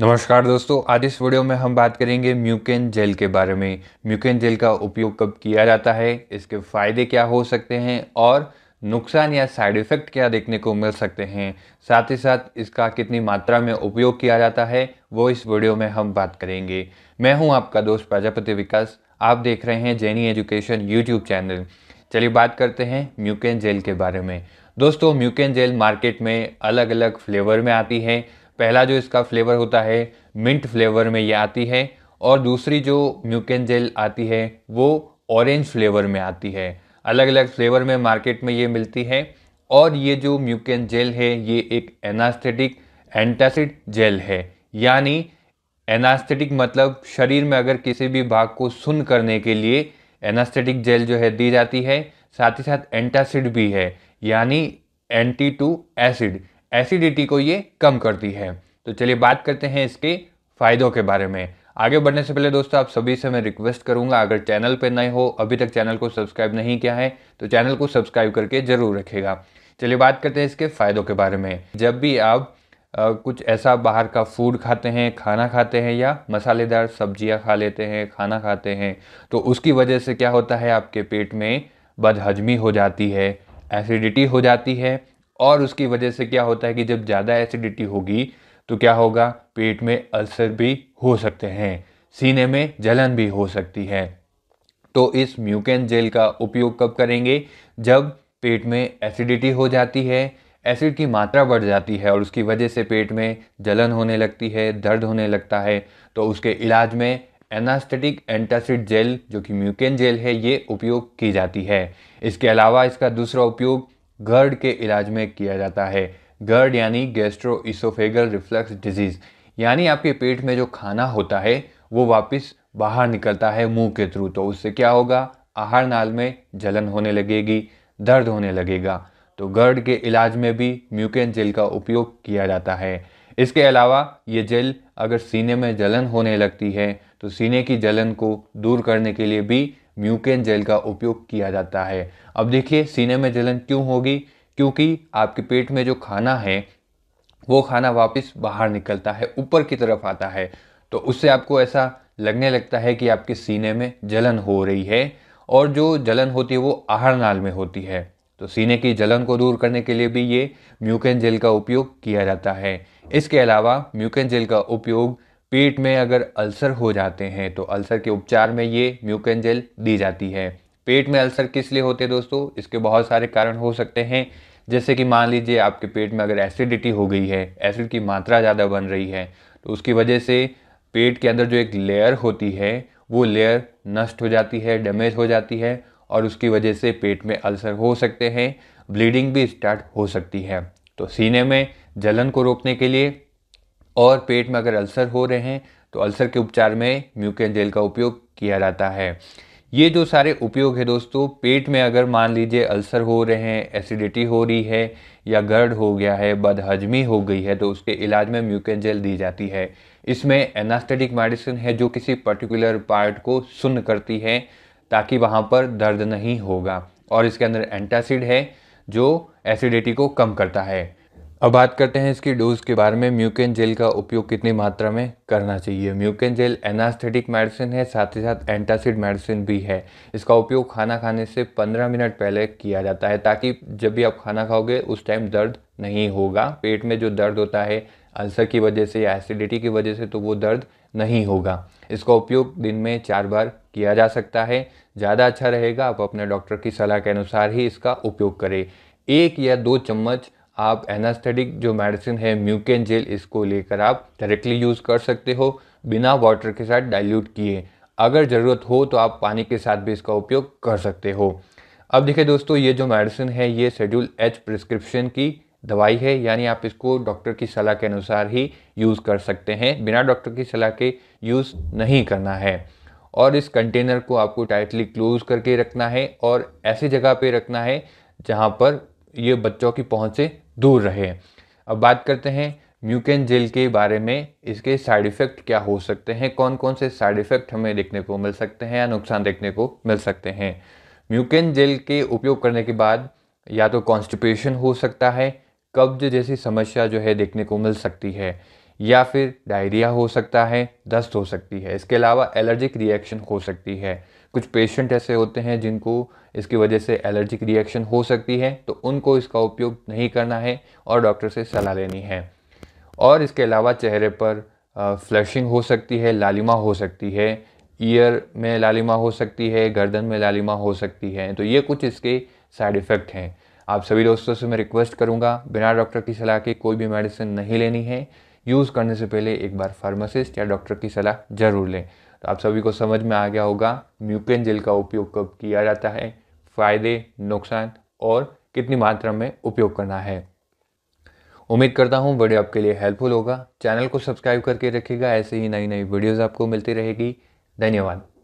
नमस्कार दोस्तों आज इस वीडियो में हम बात करेंगे म्यूकेन जेल के बारे में म्यूकेन जेल का उपयोग कब किया जाता है इसके फायदे क्या हो सकते हैं और नुकसान या साइड इफ़ेक्ट क्या देखने को मिल सकते हैं साथ ही साथ इसका कितनी मात्रा में उपयोग किया जाता है वो इस वीडियो में हम बात करेंगे मैं हूं आपका दोस्त प्रजापति विकास आप देख रहे हैं जैनी एजुकेशन यूट्यूब चैनल चलिए बात करते हैं म्यूकेन जेल के बारे में दोस्तों म्यूकेन जेल मार्केट में अलग अलग फ्लेवर में आती है पहला जो इसका फ्लेवर होता है मिंट फ्लेवर में ये आती है और दूसरी जो म्यूकन जेल आती है वो ऑरेंज फ्लेवर में आती है अलग अलग फ्लेवर में मार्केट में ये मिलती है और ये जो म्यूकन जेल है ये एक एनास्थेटिक एंटासिड जेल है यानी एनास्थेटिक मतलब शरीर में अगर किसी भी भाग को सुन करने के लिए एनास्थेटिक जेल जो है दी जाती है साथ ही साथ एंटासिड भी है यानी एंटी टू एसिड एसिडिटी को ये कम करती है तो चलिए बात करते हैं इसके फ़ायदों के बारे में आगे बढ़ने से पहले दोस्तों आप सभी से मैं रिक्वेस्ट करूंगा अगर चैनल पर नए हो अभी तक चैनल को सब्सक्राइब नहीं किया है तो चैनल को सब्सक्राइब करके ज़रूर रखेगा चलिए बात करते हैं इसके फ़ायदों के बारे में जब भी आप आ, कुछ ऐसा बाहर का फूड खाते हैं खाना खाते हैं या मसालेदार सब्जियां खा लेते हैं खाना खाते हैं तो उसकी वजह से क्या होता है आपके पेट में बदहजमी हो जाती है एसिडिटी हो जाती है और उसकी वजह से क्या होता है कि जब ज़्यादा एसिडिटी होगी तो क्या होगा पेट में अल्सर भी हो सकते हैं सीने में जलन भी हो सकती है तो इस म्यूकेन जेल का उपयोग कब करेंगे जब पेट में एसिडिटी हो जाती है एसिड की मात्रा बढ़ जाती है और उसकी वजह से पेट में जलन होने लगती है दर्द होने लगता है तो उसके इलाज में एनास्थेटिक एंटासिड जेल जो कि म्यूकेन जेल है ये उपयोग की जाती है इसके अलावा इसका दूसरा उपयोग गर्ड के इलाज में किया जाता है गर्ड यानी गैस्ट्रो इसोफेगल रिफ्लक्स डिजीज़ यानी आपके पेट में जो खाना होता है वो वापस बाहर निकलता है मुंह के थ्रू तो उससे क्या होगा आहार नाल में जलन होने लगेगी दर्द होने लगेगा तो गर्ड के इलाज में भी म्यूकेन जेल का उपयोग किया जाता है इसके अलावा ये जेल अगर सीने में जलन होने लगती है तो सीने की जलन को दूर करने के लिए भी म्यूकेन जेल का उपयोग किया जाता है अब देखिए सीने में जलन क्यों होगी क्योंकि आपके पेट में जो खाना है वो खाना वापस बाहर निकलता है ऊपर की तरफ आता है तो उससे आपको ऐसा लगने लगता है कि आपके सीने में जलन हो रही है और जो जलन होती है वो आहार नाल में होती है तो सीने की जलन को दूर करने के लिए भी ये म्यूकेन जेल का उपयोग किया जाता है इसके अलावा म्यूकेन जेल का उपयोग पेट में अगर अल्सर हो जाते हैं तो अल्सर के उपचार में ये म्यूकन जेल दी जाती है पेट में अल्सर किस लिए होते हैं दोस्तों इसके बहुत सारे कारण हो सकते हैं जैसे कि मान लीजिए आपके पेट में अगर एसिडिटी हो गई है एसिड की मात्रा ज़्यादा बन रही है तो उसकी वजह से पेट के अंदर जो एक लेयर होती है वो लेयर नष्ट हो जाती है डैमेज हो जाती है और उसकी वजह से पेट में अल्सर हो सकते हैं ब्लीडिंग भी स्टार्ट हो सकती है तो सीने में जलन को रोकने के लिए और पेट में अगर अल्सर हो रहे हैं तो अल्सर के उपचार में म्यूकेन जेल का उपयोग किया जाता है ये जो सारे उपयोग है दोस्तों पेट में अगर मान लीजिए अल्सर हो रहे हैं एसिडिटी हो रही है या गर्ड हो गया है बदहजमी हो गई है तो उसके इलाज में म्यूकेन जेल दी जाती है इसमें एनास्थेटिक मेडिसिन है जो किसी पर्टिकुलर पार्ट को सुन्न करती है ताकि वहाँ पर दर्द नहीं होगा और इसके अंदर एंटासिड है जो एसिडिटी को कम करता है अब बात करते हैं इसकी डोज के बारे में म्यूकेन जेल का उपयोग कितनी मात्रा में करना चाहिए म्यूकेन जेल एनास्थेटिक मेडिसिन है साथ ही साथ एंटासिड मेडिसिन भी है इसका उपयोग खाना खाने से 15 मिनट पहले किया जाता है ताकि जब भी आप खाना खाओगे उस टाइम दर्द नहीं होगा पेट में जो दर्द होता है अल्सर की वजह से या एसिडिटी की वजह से तो वो दर्द नहीं होगा इसका उपयोग दिन में चार बार किया जा सकता है ज़्यादा अच्छा रहेगा आप अपने डॉक्टर की सलाह के अनुसार ही इसका उपयोग करें एक या दो चम्मच आप एनास्थेटिक जो मेडिसिन है म्यूकेन जेल इसको लेकर आप डायरेक्टली यूज़ कर सकते हो बिना वाटर के साथ डाइल्यूट किए अगर ज़रूरत हो तो आप पानी के साथ भी इसका उपयोग कर सकते हो अब देखिए दोस्तों ये जो मेडिसिन है ये शेड्यूल एच प्रिस्क्रिप्शन की दवाई है यानी आप इसको डॉक्टर की सलाह के अनुसार ही यूज़ कर सकते हैं बिना डॉक्टर की सलाह के यूज़ नहीं करना है और इस कंटेनर को आपको टाइटली क्लोज करके रखना है और ऐसी जगह पे रखना है जहाँ पर ये बच्चों की पहुँच से दूर रहे अब बात करते हैं म्यूकेन जेल के बारे में इसके साइड इफ़ेक्ट क्या हो सकते हैं कौन कौन से साइड इफ़ेक्ट हमें देखने को मिल सकते हैं या नुकसान देखने को मिल सकते हैं म्यूकेन जेल के उपयोग करने के बाद या तो कॉन्स्टिपेशन हो सकता है कब्ज जैसी समस्या जो है देखने को मिल सकती है या फिर डायरिया हो सकता है दस्त हो सकती है इसके अलावा एलर्जिक रिएक्शन हो सकती है कुछ पेशेंट ऐसे होते हैं जिनको इसकी वजह से एलर्जिक रिएक्शन हो सकती है तो उनको इसका उपयोग नहीं करना है और डॉक्टर से सलाह लेनी है और इसके अलावा चेहरे पर फ्लशिंग हो सकती है लालिमा हो सकती है ईयर में लालिमा हो सकती है गर्दन में लालिमा हो सकती है तो ये कुछ इसके साइड इफ़ेक्ट हैं आप सभी दोस्तों से मैं रिक्वेस्ट करूंगा बिना डॉक्टर की सलाह के कोई भी मेडिसिन नहीं लेनी है यूज़ करने से पहले एक बार फार्मासिस्ट या डॉक्टर की सलाह ज़रूर लें तो आप सभी को समझ में आ गया होगा म्यूकेन जेल का उपयोग कब किया जाता है फायदे नुकसान और कितनी मात्रा में उपयोग करना है उम्मीद करता हूँ वीडियो आपके लिए हेल्पफुल होगा चैनल को सब्सक्राइब करके रखिएगा ऐसे ही नई नई वीडियोज़ आपको मिलती रहेगी धन्यवाद